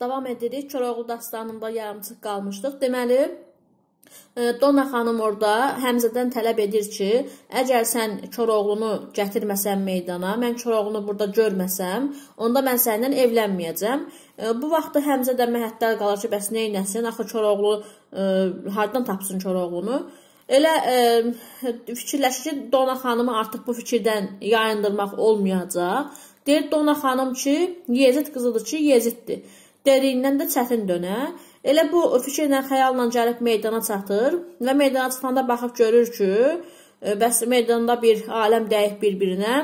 davam edirik. Koroğlu dastanında yarımçıq qalmışdıq. Deməli, e, Donna xanım orada Həmzədən tələb edir ki, əgər sən Koroğlunu gətirməsən meydana, mən Koroğlunu burada görməsəm, onda mən səndən evlənməyəcəm. E, bu vaxtda Həmzə də məhəttəl qalır ki, bəs nə edəsin? Axı Koroğlu e, hardan tapsın Koroğlunu? Elə ə, fikirləşir ki, Dona xanımı artıq bu fikirdən yayındırmaq olmayacaq. Deyir Dona xanım ki, Yezid qızıdır ki, Yeziddir derindən də çətin dönə. Elə bu fikirlə, xəyalla gəlib meydana çatır və meydana çıxanda baxıb görür ki, e, bəs meydanda bir aləm dəyib bir-birinə.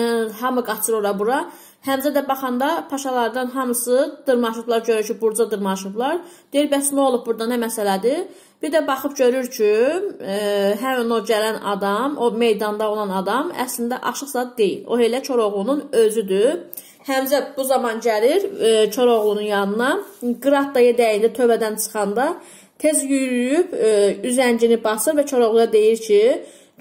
E, hamı qaçır ora bura. Həmzə də baxanda paşalardan hamısı dırmaşıblar, görür ki, burca dırmaşıblar. Deyir, bəs nə olub burada, nə məsələdir? Bir də baxıb görür ki, e, həmin o gələn adam, o meydanda olan adam əslində aşıq zad deyil. O elə Koroğlunun özüdür. Həmzə bu zaman gəlir e, Çoroğlunun yanına. Qıratdaya dəyəndə tövbədən çıxanda tez yürüyüb e, üzəngini basır və Çoroğluya deyir ki,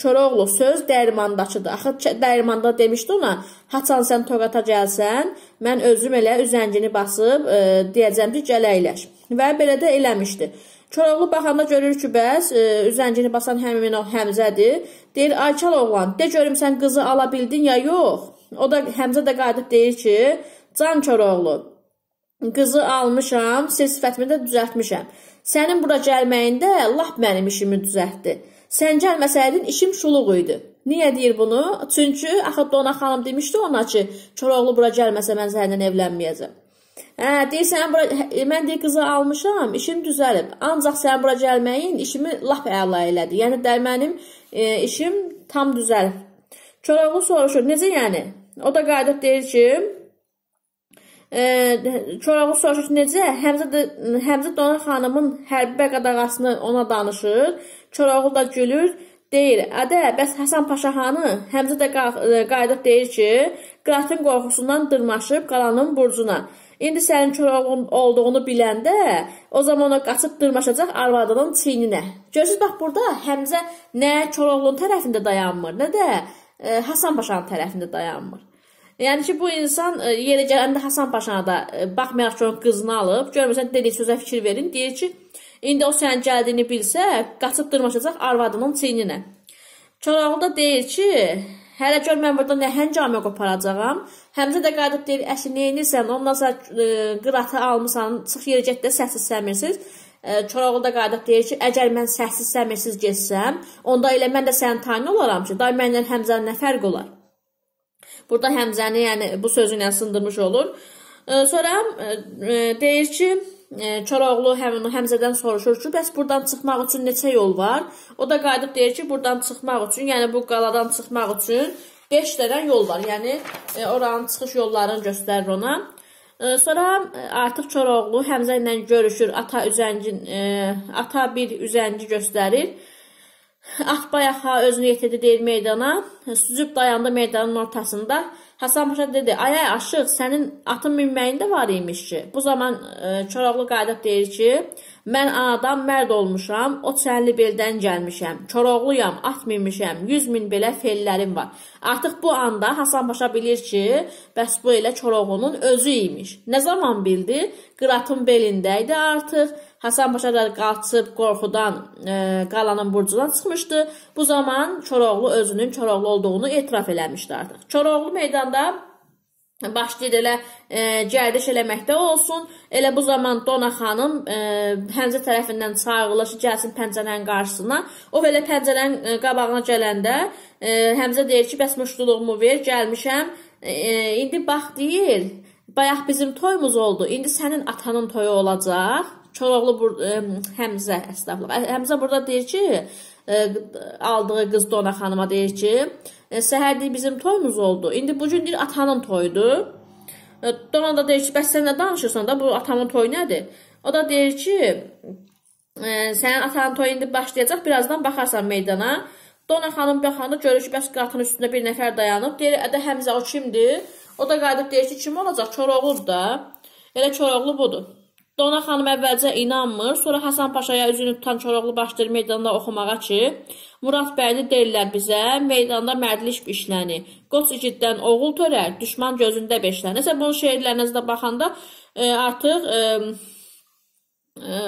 Çoroğlu söz dəyirmandakıdır. Axı dəyirmanda demişdi ona, haçan sən Toqata gəlsən, mən özüm elə üzəngini basıb e, deyəcəm ki, gələyləş. Və belə də eləmişdi. Çoroğlu baxanda görür ki, bəs e, üzəngini basan həmin o Həmzədir. Deyir, Aykal oğlan, de görüm sən qızı ala bildin ya yox? O da Həmzə də qayıdıb deyir ki, Can Koroğlu, qızı almışam, sir sifətimi də düzəltmişəm. Sənin bura gəlməyində lap mənim işimi düzəltdi. Sən gəlməsəydin işim şuluq idi. Niyə deyir bunu? Çünki axı Dona xanım demişdi ona ki, Koroğlu bura gəlməsə mən səndən evlənməyəcəm. Hə, deyirsən bura e, mən deyə qızı almışam, işim düzəlib. Ancaq sənin bura gəlməyin işimi lap əla elədi. Yəni də mənim e, işim tam düzəlib Çolaqlı soruşur, necə yəni? O da qayıdıb deyir ki, e, Çolaqlı soruşur, necə? Həmzə, də, Həmzə Dona xanımın hərbi bəqədağasını ona danışır. Çolaqlı da gülür, deyir, ədə, bəs Həsən Paşa xanı? Həmzə də e, qayıdıb deyir ki, qıratın qorxusundan dırmaşıb qalanın burcuna. İndi sənin Çolaqlının olduğunu biləndə, o zaman o qaçıb dırmaşacaq arvadının çiyninə. Görürsüz, bax burada Həmzə nə Çolaqlının tərəfində dayanmır, nə də Həsən Paşanın tərəfində dayanmır. Yəni ki, bu insan e, yerə gələndə Həsən Paşana da e, baxmayaraq ki, onun qızını alıb, görmürsən, dediyi sözə fikir verin, deyir ki, indi o sənin gəldiyini bilsə, qaçıb dırmaşacaq arvadının çiyninə. Koroğlu da deyir ki, hələ gör mən burada nəhəng amə qoparacağam. Həmzə də qayıdıb deyir, əşi, nə edirsən? Ondan sonra e, qıratı almısan, çıx yerə get də səssiz səmirsiz. Çorağlı da qayıdıb deyir ki, əgər mən səssiz səmirsiz getsəm, onda elə mən də sənin tayın olaram ki, day mənlə Həmzənin nə fərqi olar? Burada Həmzəni, yəni bu sözü ilə sındırmış olur. Sonra deyir ki, Çoroğlu həmin Həmzədən soruşur ki, bəs burdan çıxmaq üçün neçə yol var? O da qayıdıb deyir ki, burdan çıxmaq üçün, yəni bu qaladan çıxmaq üçün 5 dənə yol var. Yəni e, oranın çıxış yollarını göstərir ona. Sonra e, artıq Çoroğlu Həmzə ilə görüşür, ata üzəngin, e, ata bir üzəngi göstərir. Akbayaxa özünü yetirdi deyir meydana. Süzüb dayandı meydanın ortasında. Hasan Paşa dedi, ay ay aşıq, sənin atın minməyində var imiş ki. Bu zaman e, Çoraqlı qayıdıb deyir ki, mən anadan mərd olmuşam, o çəlli beldən gəlmişəm, Çoroqluyam, at minmişəm, 100 min belə fellərim var. Artıq bu anda Hasan Paşa bilir ki, bəs bu elə Çoroqlunun özü imiş. Nə zaman bildi? Qıratın belində idi artıq. Həsən Paşa da qaçıb qorxudan e, qalanın burcundan çıxmışdı. Bu zaman Çoroğlu özünün Çoroğlu olduğunu etiraf eləmişdi artıq. Çoroğlu meydanda başlayır elə e, gərdiş eləməkdə olsun. Elə bu zaman Dona xanım e, Həmzə tərəfindən çağırılışı gəlsin pəncərənin qarşısına. O belə pəncərənin e, qabağına gələndə e, Həmzə deyir ki, bəs muşduluğumu ver, gəlmişəm. E, e indi bax deyir, bayaq bizim toyumuz oldu. İndi sənin atanın toyu olacaq. Koroğlu bur e, ə, Həmzə əstəğfurullah. Həmzə burada deyir ki, ə, e, aldığı qız Dona xanıma deyir ki, ə, e, səhər deyir bizim toyumuz oldu. İndi bu gün deyir atanın toyudur. Ə, Dona da deyir ki, bəs sən nə danışırsan da bu atamın toyu nədir? O da deyir ki, ə, sənin atanın toyu indi başlayacaq, birazdan baxarsan meydana. Dona xanım baxanda görür ki, bəs qatın üstündə bir nəfər dayanıb. Deyir, "Ədə Həmzə o kimdir?" O da qayıdıb deyir ki, kim olacaq? Koroğludur da. Elə Koroğlu budur. Dona xanım əvvəlcə inanmır, sonra Hasan Paşaya üzünü tutan Çoroqlu başlayır meydanda oxumağa ki, Murad bəyli deyirlər bizə, meydanda mərdlik işləni, qoç igiddən oğul törər, düşman gözündə beşləni. Nəsə bunun şeirlərinizdə baxanda e, artıq e, e,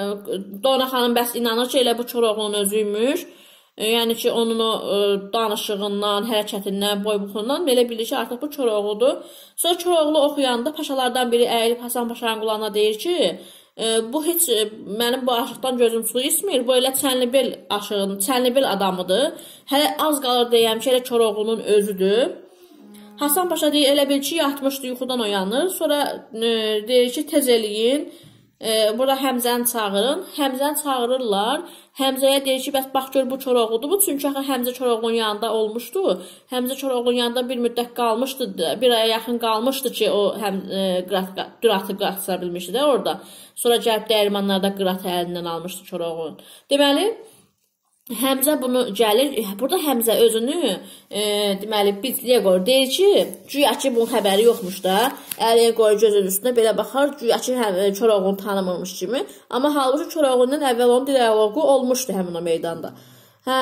Dona xanım bəs inanır ki, elə bu Çoroqlunun özüymüş. E, yəni ki, onun o e, danışığından, hərəkətindən, boy-buxundan elə bilir ki, artıq bu Çoroğludur. Sonra Çoroğlu oxuyanda paşalardan biri əyilib Hasan Paşanın qulağına deyir ki, bu heç mənim bu aşıqdan gözüm su içmir. Bu elə Çənlibel aşığının, Çənlibel adamıdır. Hələ az qalır deyəm ki, elə Koroğlunun özüdür. Hasan Paşa deyir, elə bil ki, yatmışdı, yuxudan oyanır. Sonra e, deyir ki, tez eləyin e, burada Həmzəni çağırın. Həmzəni çağırırlar. Həmzəyə deyir ki, bəs bax gör bu Koroğludur bu. Çünki axı Həmzə Koroğlunun yanında olmuşdu. Həmzə Koroğlunun yanında bir müddət qalmışdı, bir aya yaxın qalmışdı ki, o həm e, qırat qıratı qıratsa bilmişdi də orada. Sonra gəlib dəyirmanlarda qırat əlindən almışdı Koroğlun. Deməli, Həmzə bunu gəlir, burada Həmzə özünü e, deməli bizliyə qoyur. Deyir ki, güya ki bunun xəbəri yoxmuş da. Əliyə qoyur gözünün üstünə belə baxar, güya ki həm e, Çorağın tanımamış kimi. Amma halbuki Çorağından əvvəl onun dialoqu olmuşdu həmin o meydanda. Hə,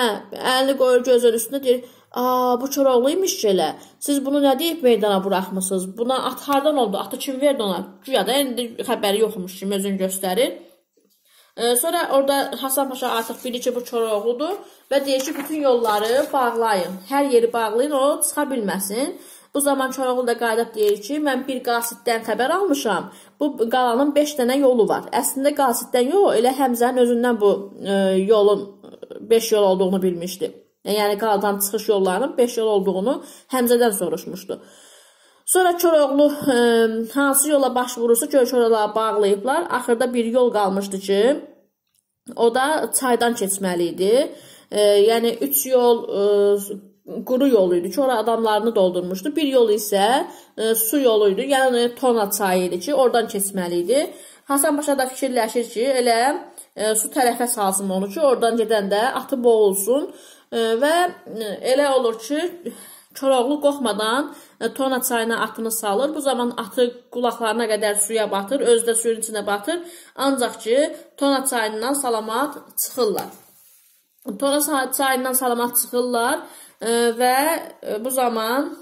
əlini qoyur gözünün üstünə deyir, "A, bu Çorağlı imiş elə. Siz bunu nə deyib meydana buraxmısınız? Buna at hardan oldu? Atı kim verdi ona?" Güya da indi xəbəri yoxmuş kimi özünü göstərir. Sonra orada Hasan Paşa artıq bilir ki, bu Koroğludur və deyir ki, bütün yolları bağlayın, hər yeri bağlayın, o çıxa bilməsin. Bu zaman Koroğlu da qayıdıb deyir ki, mən bir qasiddən xəbər almışam, bu qalanın 5 dənə yolu var. Əslində qasiddən yox, elə Həmzənin özündən bu e, yolun 5 e, yol olduğunu bilmişdi. Yəni qaladan çıxış yollarının 5 yol olduğunu Həmzədən soruşmuşdu. Sonra Koroğlu ə, e, hansı yola baş vurursa Gölkoroğluğa bağlayıblar. Axırda bir yol qalmışdı ki, o da çaydan keçməli idi. E, yəni 3 yol e, quru yol idi ki, ora adamlarını doldurmuşdu. Bir yol isə e, su yolu idi. Yəni Tona çayı idi ki, oradan keçməli idi. Hasan Paşa da fikirləşir ki, elə e, su tərəfə salsın onu ki, oradan gedəndə atı boğulsun e, və e, elə olur ki, Koroğlu qorxmadan e, Tona çayına atını salır. Bu zaman atı qulaqlarına qədər suya batır, özü də suyun içinə batır. Ancaq ki, Tona çayından salamat çıxırlar. Tona çayından salamat çıxırlar e, və e, bu zaman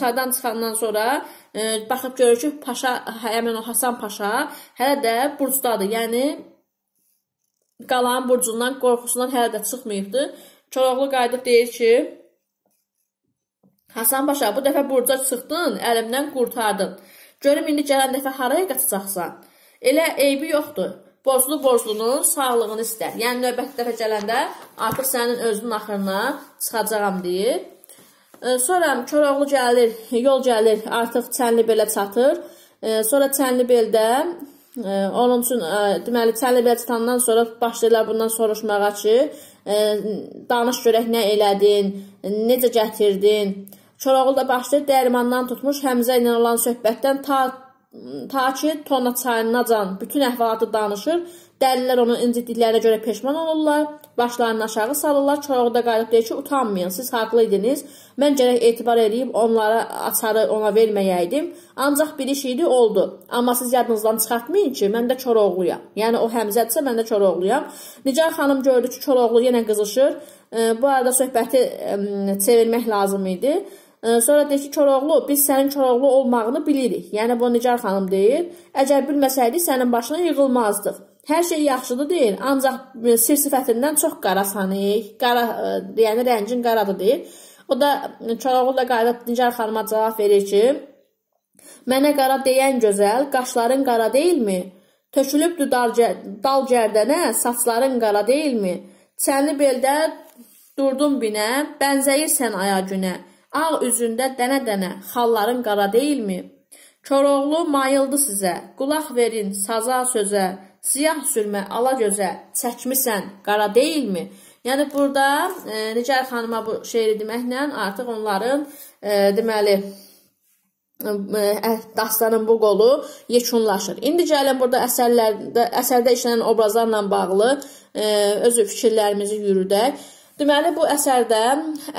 çaydan çıxandan sonra baxıb görür ki, Paşa, hə, həmin o Hasan Paşa hələ də burcdadır. Yəni qalan burcundan, qorxusundan hələ də çıxmayıbdı. Koroğlu qayıdıb deyir ki, Həsən Paşa, bu dəfə burca çıxdın, əlimdən qurtardın. Görüm indi gələn dəfə haraya qaçacaqsan? Elə eybi yoxdur. Borclu borclunun sağlığını istər. Yəni növbəti dəfə gələndə artıq sənin özünün axırına çıxacağam deyir. E, sonra Koroğlu gəlir, yol gəlir, artıq Çənlibelə çatır. E, sonra Çənlibeldə e, onun üçün deməli Çənlibelə çatandan sonra başlayırlar bundan soruşmağa ki, danış görək nə elədin, necə gətirdin. Koroğlu da başlayıb dərmandan tutmuş Həmzə ilə olan söhbətdən ta, ta ki Tona çayınacan bütün əhvalatı danışır. Dəlillər onun incitdiklərinə görə peşman olurlar, başlarını aşağı salırlar. Koroğlu da qayıdıb deyir ki, utanmayın, siz haqlı idiniz. Mən gərək etibar edib onlara açarı ona verməyəydim. Ancaq bir iş idi, oldu. Amma siz yadınızdan çıxartmayın ki, mən də Koroğluyam. Yəni o Həmzədirsə, mən də Koroğluyam. Nigar xanım gördü ki, Koroğlu yenə qızışır. Bu arada söhbəti çevirmək lazım idi. Sonra deyir ki, Koroğlu, biz sənin Koroğlu olmağını bilirik. Yəni, bu Nigar xanım deyir, əgər bilməsəydik, sənin başına yığılmazdıq. Hər şey yaxşıdır deyil, ancaq e, sir sifətindən çox qarasanıq, qara, e, yəni rəngin qaradır deyil. O da Koroğlu e, da qayıdıb Nigar xanıma cavab verir ki, mənə qara deyən gözəl, qaşların qara deyilmi? Tökülübdür dal gərdənə, saçların qara deyilmi? Çəni beldə durdum binə, bənzəyirsən aya günə. Ağ üzündə dənə-dənə, xalların qara deyilmi? Koroğlu mayıldı sizə, qulaq verin saza sözə, siyah sürmə ala gözə, çəkmisən, qara deyilmi? Yəni burada e, Nigar xanıma bu şeiri deməklə artıq onların e, deməli e, ə, dastanın bu qolu yekunlaşır. İndi gəlin burada əsərlərdə əsərdə işlənən obrazlarla bağlı ə, e, öz fikirlərimizi yürüdək. Deməli bu əsərdə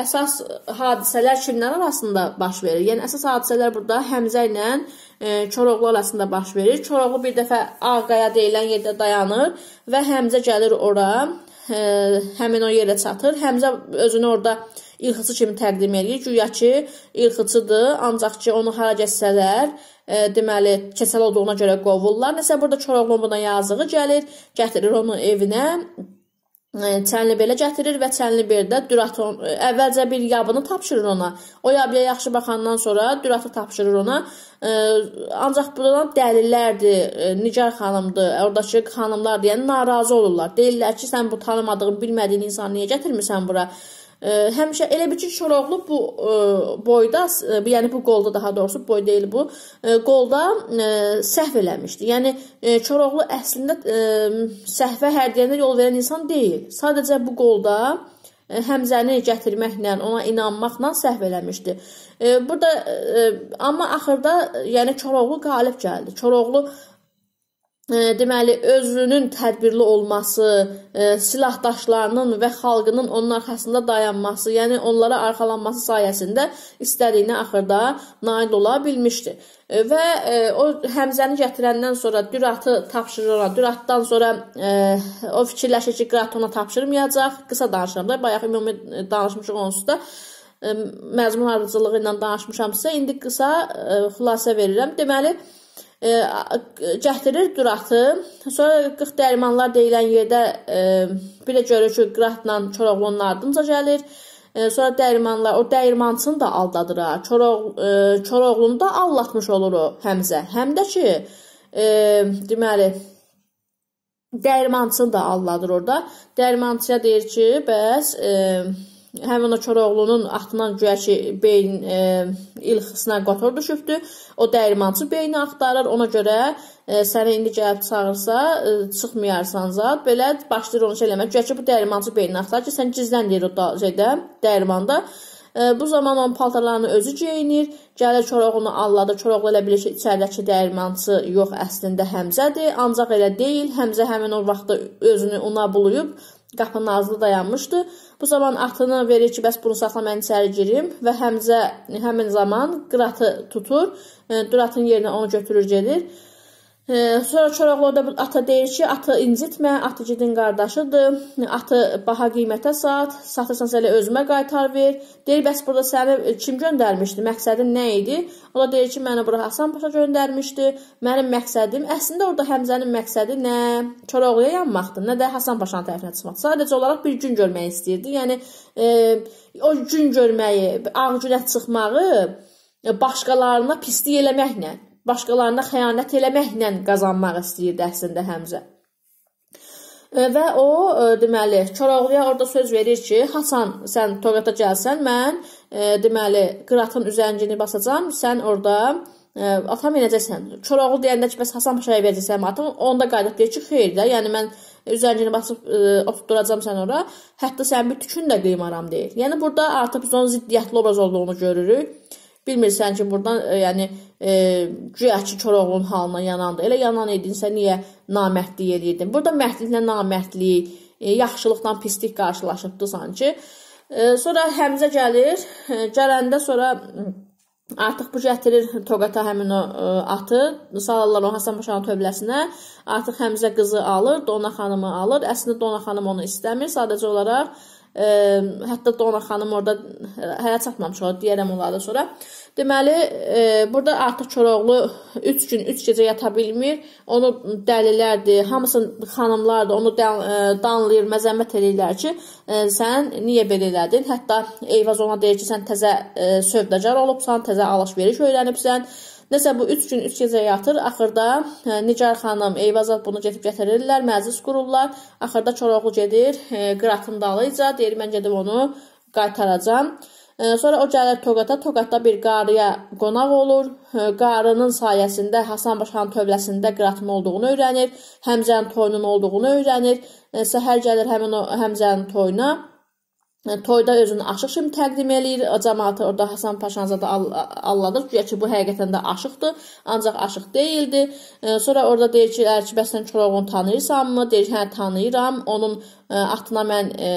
əsas hadisələr kimlər arasında baş verir? Yəni əsas hadisələr burada Həmzə ilə e, Koroğlu arasında baş verir. Koroğlu bir dəfə Ağqaya deyilən yerdə dayanır və Həmzə gəlir ora, e, həmin o yerə çatır. Həmzə özünü orada ilxıçı kimi təqdim edir. Güya ki, ilxıçıdır, ancaq ki onu hara gətsələr, e, deməli, keçəl olduğuna görə qovurlar. Nəsə burada Koroğlunun buna yazığı gəlir, gətirir onu evinə. Çənlibelə gətirir və Çənliberdə düraton əvvəlcə bir yabını tapşırır ona. O yabıya yaxşı baxandan sonra düratı tapşırır ona. Ancaq buradan dəlillərdir, Nigar xanımdır, oradakı xanımlar deyən yəni, narazı olurlar. Deyirlər ki, sən bu tanımadığın, bilmədiyin insanı niyə gətirmisən bura? həmişə elə bir ki, Şoroğlu bu ə, e, boyda, ə, e, yəni bu qolda daha doğrusu, boy deyil bu, ə, e, qolda ə, səhv eləmişdi. Yəni ə, Şoroğlu əslində ə, səhvə hər deyəndə yol verən insan deyil. Sadəcə bu qolda Həmzəni gətirməklə, ona inanmaqla səhv eləmişdi. Burada amma axırda yəni Çoroğlu qalib gəldi. Çoroğlu deməli özünün tədbirli olması, e, silahdaşlarının və xalqının onun arxasında dayanması, yəni onlara arxalanması sayəsində istədiyinə axırda nail ola bilmişdi. E, və e, o Həmzəni gətirəndən sonra Düratı tapşırır ona. Düratdan sonra o fikirləşir ki, Qırat ona tapşırmayacaq. Qısa danışıram da, bayaq ümumi danışmışıq onsuz da məzmun ardıcılığı ilə danışmışamsa, indi qısa xülasə verirəm. Deməli, E, gətirir, duratır. Sonra 40 dərmanlar deyilən yerdə ə, e, bir də görür ki, qıratla Çoroğlunun ardınca gəlir. Ə, e, sonra dəyirmanlar, o dəyirmançını da aldadırar. Çoroğ ə, Çoroğlunu da aldatmış olur o Həmzə. Həm də ki, ə, deməli dəyirmançını da aldadır orada. Dəyirmançıya deyir ki, bəs ə, həmin o Koroğlunun axtından güya ki, beyin e, ilxısına qotor düşübdür. O dəyirmançı beyni axtarır. Ona görə e, səni indi gəlib çağırsa, e, çıxmayarsan zat. Belə başlayır onu eləmək. Güya ki, bu dəyirmançı beyni axtarır ki, sən gizlən deyir o da, şeydə, dəyirmanda. E, bu zaman onun paltarlarını özü geyinir. Gəlir Koroğlunu alladı. Koroğlu elə bilir ki, içəridəki dəyirmançı yox, əslində Həmzədir. Ancaq elə deyil. Həmzə həmin o vaxtda özünü ona buluyub qapının ağzında dayanmışdı. Bu zaman atını verir ki, bəs bunu saxla mən içəri girim və Həmzə həmin zaman qıratı tutur, e, Duratın yerinə onu götürür gedir. Sonra Çoraqlıda ata deyir ki, atı incitmə, atı gedin qardaşıdır, atı baha qiymətə sat, satırsan elə özümə qaytar ver. Deyir, bəs burada səni e, kim göndərmişdi, məqsədin nə idi? O da deyir ki, məni bura Hasan Paşa göndərmişdi, mənim məqsədim, əslində orada Həmzənin məqsədi nə Çoraqlıya yanmaqdı, nə də Hasan Paşanın tərəfinə çıxmaq. Sadəcə olaraq bir gün görmək istəyirdi, yəni e, o gün görməyi, ağ günə çıxmağı e, başqalarına pislik eləməklə başqalarına xəyanət eləməklə qazanmaq istəyirdi əslində Həmzə. E, və o, e, deməli, Koroğluya orada söz verir ki, Hasan, sən Toqata gəlsən, mən, e, deməli, Qıratın üzəngini basacam, sən orada ata minəcəksən. Koroğlu deyəndə ki, bəs Hasan Paşaya verəcəksən atı. Onda qayıdıb deyir ki, xeyr də, yəni mən üzəngini basıb ə, oturtduracam sən ora. Hətta sənin bir tükün də qıymaram deyir. Yəni burada artıq biz onun ziddiyyətli obraz olduğunu görürük. Bilmirsən ki, burdan ə, yəni e, güya ki Koroğlunun halına yanandır. Elə yanan edinsə niyə namərdlik edirdin? Burada mərdliklə namərdlik, e, yaxşılıqdan pislik qarşılaşıbdı sanki. E, sonra Həmzə gəlir. E, gələndə sonra artıq bu gətirir Toqata həmin o e, atı, salırlar o Həsən Paşanın tövləsinə. Artıq Həmzə qızı alır, Dona xanımı alır. Əslində Dona xanım onu istəmir, sadəcə olaraq Ə, ehm, hətta Dona xanım orada e, hələ çatmamış olar deyərəm onlara sonra. Deməli, ə, e, burada artıq Koroğlu 3 gün, 3 gecə yata bilmir. Onu dəlilərdi, hamısı xanımlardı, onu dan ə, e, danlayır, məzəmmət eləyirlər ki, ə, sən niyə belə elədin? Hətta Eyvaz ona deyir ki, sən təzə ə, sövdəgar olubsan, təzə alış-veriş öyrənibsən. Nəsə bu 3 gün 3 gecə yatır. Axırda hə, Nicar xanım, Eyvazad bunu getib gətirirlər, məclis qururlar. Axırda Çoroğlu gedir hə, Qıratın dalıyca, deyir mən gedib onu qaytaracam. Hə, sonra o gəlir Toqata, Toqatda bir qarıya qonaq olur. Qarının sayəsində Hasanbaş xan tövləsində qıratın olduğunu öyrənir, Həmzənin toyunun olduğunu öyrənir. Səhər gəlir həmin o Həmzənin toyuna. Yəni, toyda özünü aşıq kimi təqdim eləyir. Cəmaatı orada Hasan Paşanzadə alladır. Güya ki, bu həqiqətən də aşıqdır, ancaq aşıq deyildi. E, sonra orada deyir ki, əgər ki, bəs sən Çorağını tanıyırsanmı? Deyir, hə, tanıyıram. Onun e, atına mən e,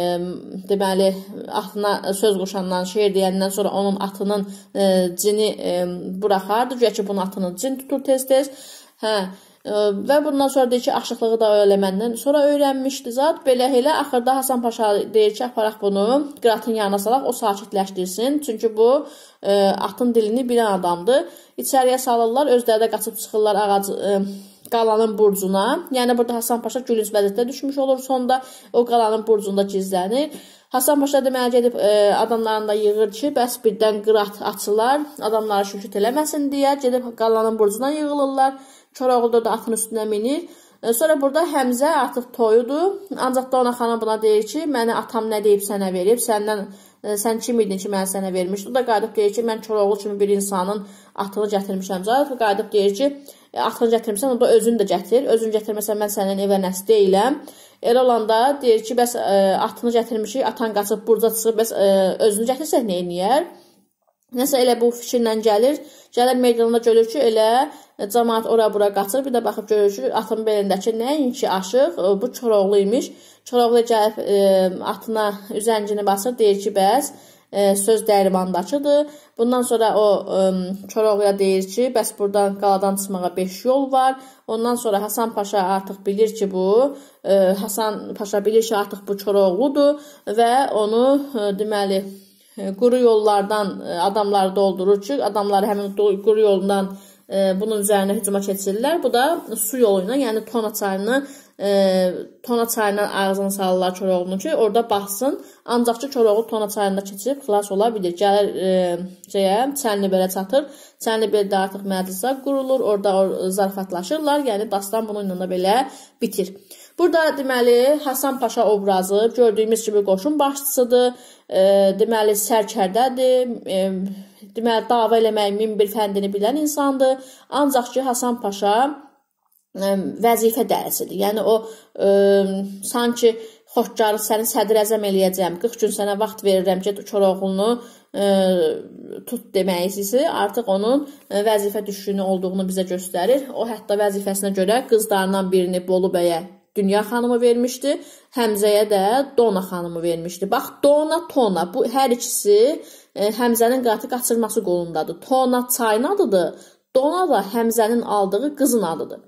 deməli atına söz qoşandan, şeir deyəndən sonra onun atının e, cini e, buraxardı. Güya ki, bunun atının cin tutur tez-tez. Hə, və bundan sonra deyir ki, aşıqlığı da öyrəməndən sonra öyrənmişdi zat. Belə elə axırda Hasan Paşa deyir ki, aparaq bunu Qıratın yanına salaq, o sakitləşdirsin. Çünki bu ə, e, atın dilini bilən adamdır. İçəriyə salırlar, özləri də qaçıb çıxırlar ağac ə, e, qalanın burcuna. Yəni burada Hasan Paşa gülünc vəziyyətdə düşmüş olur, sonda o qalanın burcunda gizlənir. Hasan Paşa deməli gedib ə, e, adamlarını da yığır ki, bəs birdən qırat açılar, adamları şükür eləməsin deyə gedib qalanın burcuna yığılırlar. Koroğluda da atın üstünə minir. E, sonra burada Həmzə artıq toyudur. Ancaq da ona xanım buna deyir ki, məni atam nə deyib sənə verib, səndən ə, e, sən kim idin ki, mən sənə vermişdi. O da qayıdıb deyir ki, mən Koroğlu kimi bir insanın atını gətirmişəm. Sonra qayıdıb deyir ki, e, atını gətirmisən, onda özünü də gətir. Özünü gətirməsən mən sənin evə nəsi deyiləm. Elə olanda deyir ki, bəs ə, atını gətirmişik, atan qaçıb burda çıxıb, bəs ə, özünü gətirsək nə edər? Nəsə elə bu fikirlə gəlir, gəlir meydanda görür ki, elə cəmaət ora-bura qaçır, bir də baxıb görür ki, atın belindəki nəinki aşıq, bu Çoroğlu imiş. Çoroğlu gəlib e, atına üzəngini basır, deyir ki, bəs e, söz dəyirmandakıdır. Bundan sonra o e, Çoroğluya deyir ki, bəs burdan qaladan çıxmağa 5 yol var. Ondan sonra Hasan Paşa artıq bilir ki, bu e, Hasan Paşa bilir ki, artıq bu Çoroğludur və onu e, deməli E, quru yollardan e, adamları doldurur ki, adamlar həmin quru yolundan e, bunun üzərinə hücuma keçirlər. Bu da su yolu ilə, yəni Tona çayını Tona çayına ağzını salırlar Koroğlunu ki, orada baxsın. Ancaq ki, Koroğlu Tona çayında keçib xilas ola bilir. Gəlir şeyə, Çənlibelə çatır. Çənlibeldə artıq məclisə qurulur, orada zarafatlaşırlar. Yəni, dastan bununla da belə bitir. Burada deməli Hasan Paşa obrazı gördüyümüz kimi qoşun başçısıdır. E, deməli sərkərdədir. E, deməli dava eləməyin min bir fəndini bilən insandır. Ancaq ki Hasan Paşa ə, e, vəzifə dərisidir. Yəni o ə, e, sanki xoşcarı səni sədr əzəm eləyəcəm. 40 gün sənə vaxt verirəm ki, Koroğlunu ə, e, tut deməyisi artıq onun ə, vəzifə düşkünü olduğunu bizə göstərir. O hətta vəzifəsinə görə qızlarından birini Bolu bəyə Dünya xanımı vermişdi. Həmzəyə də Dona xanımı vermişdi. Bax Dona, Tona bu hər ikisi e, Həmzənin qatı qaçırması qolundadır. Tona çayın adıdır. Dona da Həmzənin aldığı qızın adıdır.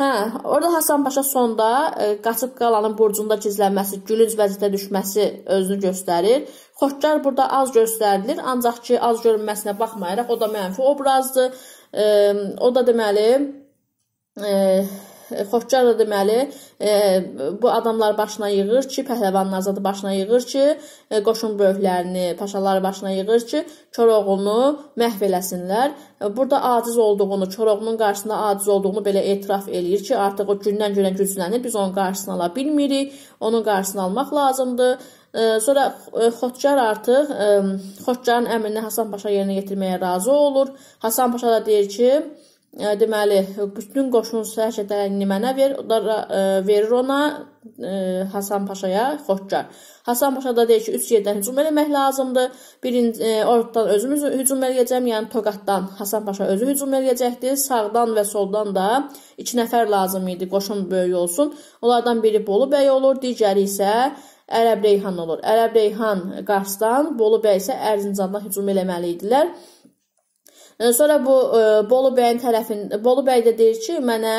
Hə, orada Hasan Paşa sonda e, qaçıb qalanın burcunda gizlənməsi, gülünc vəziyyətə düşməsi özünü göstərir. Xotkar burada az göstərilir, ancaq ki az görünməsinə baxmayaraq o da mənfi obrazdır. E, o da deməli, e, Xotkar da deməli e, bu adamlar başına yığır ki, pəhləvanın azadı başına yığır ki, e, qoşun böyüklərini, paşaları başına yığır ki, Koroğlunu məhv eləsinlər. E, burada aciz olduğunu, Koroğlunun qarşısında aciz olduğunu belə etiraf eləyir ki, artıq o gündən-günə güclənir, biz onun qarşısını ala bilmirik, onun qarşısını almaq lazımdır. Sonra Xotkar artıq Xotkarın əmrini Hasan Paşa yerinə yetirməyə razı olur. Hasan Paşa da deyir ki, E, deməli bütün qoşun hərəkətlərini mənə ver, onlara e, verir ona ə, e, Hasan Paşaya Xotkar. Hasan Paşa da deyir ki, 3 yerdən hücum eləmək lazımdır. Birinci ortadan özümüz hücum eləyəcəm, yəni Toqatdan Hasan Paşa özü hücum eləyəcəkdir. Sağdan və soldan da 2 nəfər lazım idi, qoşun böyük olsun. Onlardan biri Bolu bəy olur, digəri isə Ərəb Reyhan olur. Ərəb Reyhan Qarsdan, Bolu bəy isə Ərzincandan hücum eləməli idilər. Sonra bu e, Bolu bəyin tərəfin Bolu bəy də deyir ki, mənə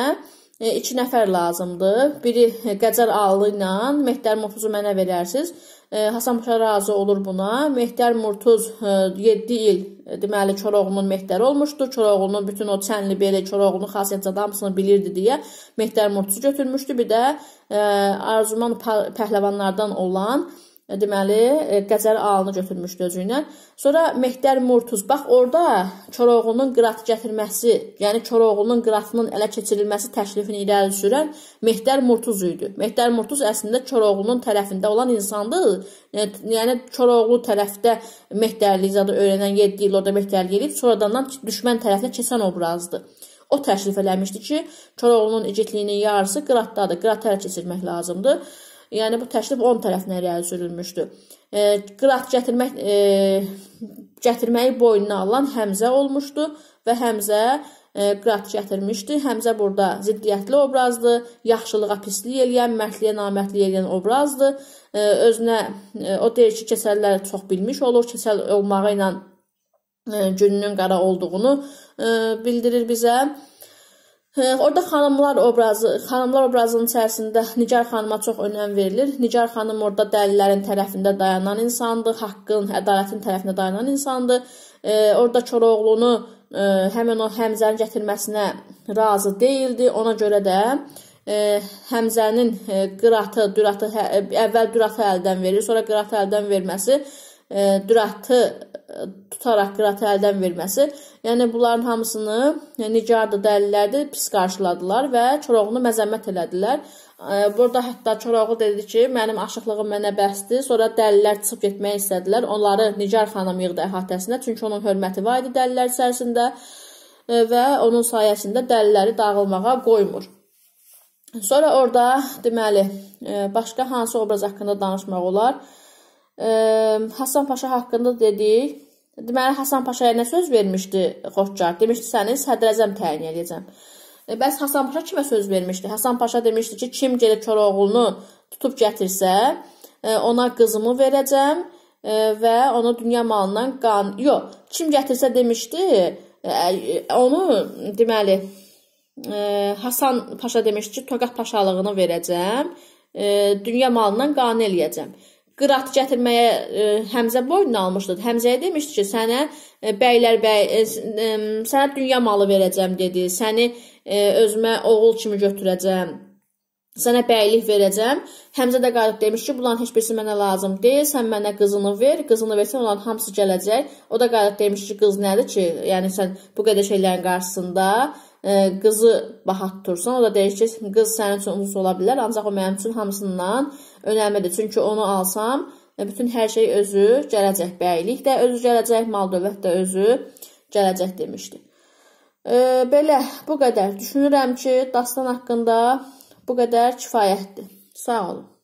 e, iki nəfər lazımdır. Biri Qəzər Ağlı ilə Mehdər Murtuzu mənə verərsiz. E, Hasan Paşa razı olur buna. Mehdər Murtuz 7 il deməli Koroğlunun mehdəri olmuşdu. Koroğlunun bütün o çənli belə Koroğlunun xasiyyətcə adamısını bilirdi deyə Mehdər Murtuzu götürmüşdü. Bir də Arzuman pəhləvanlardan olan E, deməli, e, Qəzəl alını götürmüşdü özü ilə. Sonra Mehdər Murtuz, bax orada Koroğlunun qırat gətirməsi, yəni Koroğlunun qıratının ələ keçirilməsi təklifini irəli sürən Mehdər Murtuz idi. Mehdər Murtuz əslində Koroğlunun tərəfində olan insandır. E, yəni Koroğlu tərəfdə Mehdərli zadı öyrənən 7 il orada Mehdərli edib, sonradandan düşmən tərəfinə keçən obrazdır. O təklif eləmişdi ki, Koroğlunun igidliyinin yarısı qıratdadır, qırat ələ keçirmək lazımdır. Yəni bu təklif onun tərəfindən irəli sürülmüşdü. E, qıraq gətirmək e, gətirməyi boynuna alan Həmzə olmuşdu və Həmzə e, qırat gətirmişdi. Həmzə burada ziddiyyətli obrazdır, yaxşılığa pislik eləyən, mərdliyə namətliyə eləyən obrazdır. E, özünə e, o deyir ki, keçəlləri çox bilmiş olur, keçəl olmağı ilə gününün qara olduğunu bildirir bizə. Hə, orda xanımlar obrazı, xanımlar obrazının içərisində Nigar xanıma çox önəm verilir. Nigar xanım orada dəlilərin tərəfində dayanan insandır, haqqın, ədalətin tərəfində dayanan insandır. E, orada Koroğlunu e, həmin o Həmzənin gətirməsinə razı deyildi. Ona görə də e, Həmzənin e, qıratı, düratı ə, hə, əvvəl düratı əldən verir, sonra qıratı əldən verməsi e, düratı tutaraq qıratı əldən verməsi. Yəni bunların hamısını yəni, nigarda dəlillərdir, pis qarşıladılar və Çoroğlunu məzəmmət elədilər. E, burada hətta Çoroğlu dedi ki, mənim aşıqlığım mənə bəsdir. Sonra dəlillər çıxıb getmək istədilər. Onları Nigar xanım yığdı əhatəsinə, çünki onun hörməti var idi dəlillər içərisində e, və onun sayəsində dəlilləri dağılmağa qoymur. Sonra orada deməli e, başqa hansı obraz haqqında danışmaq olar? Hasan Paşa haqqında dedik. Deməli, Hasan Paşaya nə söz vermişdi Xoçcar? Demişdi, səni sədrəzəm təyin edəcəm. E, bəs Hasan Paşa kimə söz vermişdi? Hasan Paşa demişdi ki, kim gedə Koroğlunu tutub gətirsə, e, ona qızımı verəcəm e, və ona dünya malından qan... Yox, kim gətirsə demişdi, onu deməli, Hasan Paşa demişdi ki, Toqat Paşalığını verəcəm, dünya malından qan eləyəcəm qırat gətirməyə ə, e, Həmzə boynuna almışdı. Həmzəyə demişdi ki, sənə e, bəylər bəy ə, e, ə, sənə dünya malı verəcəm dedi. Səni ə, özümə oğul kimi götürəcəm. Sənə bəylik verəcəm. Həmzə də qayıdıb demiş ki, bunların heç birisi mənə lazım deyil. Sən mənə qızını ver. Qızını versən onların hamısı gələcək. O da qayıdıb demiş ki, qız nədir ki? Yəni sən bu qədər şeylərin qarşısında ə, qızı bahat dursan. O da deyir ki, qız sənin üçün ucuz ola bilər, ancaq o mənim üçün hamısından önəmlidir. Çünki onu alsam, e, bütün hər şey özü gələcək. Bəylik də özü gələcək, mal dövlət də özü gələcək demişdi. E, belə, bu qədər. Düşünürəm ki, dastan haqqında bu qədər kifayətdir. Sağ olun.